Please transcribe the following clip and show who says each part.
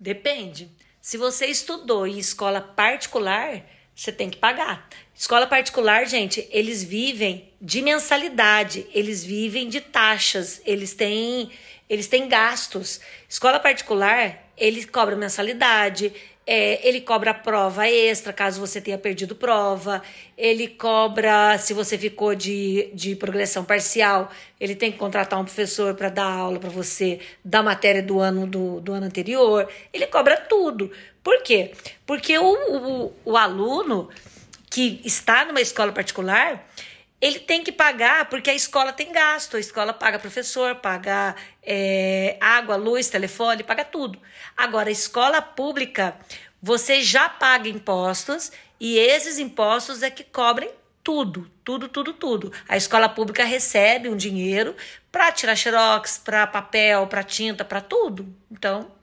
Speaker 1: Depende. Se você estudou em escola particular, você tem que pagar. Escola particular, gente, eles vivem de mensalidade, eles vivem de taxas, eles têm, eles têm gastos. Escola particular, eles cobram mensalidade, é, ele cobra prova extra, caso você tenha perdido prova. Ele cobra, se você ficou de, de progressão parcial, ele tem que contratar um professor para dar aula para você da matéria do ano do, do ano anterior. Ele cobra tudo. Por quê? Porque o, o, o aluno que está numa escola particular, ele tem que pagar porque a escola tem gasto, a escola paga professor, paga é, água, luz, telefone, paga tudo. Agora, a escola pública, você já paga impostos e esses impostos é que cobrem tudo, tudo, tudo, tudo. A escola pública recebe um dinheiro para tirar xerox, para papel, para tinta, para tudo. Então,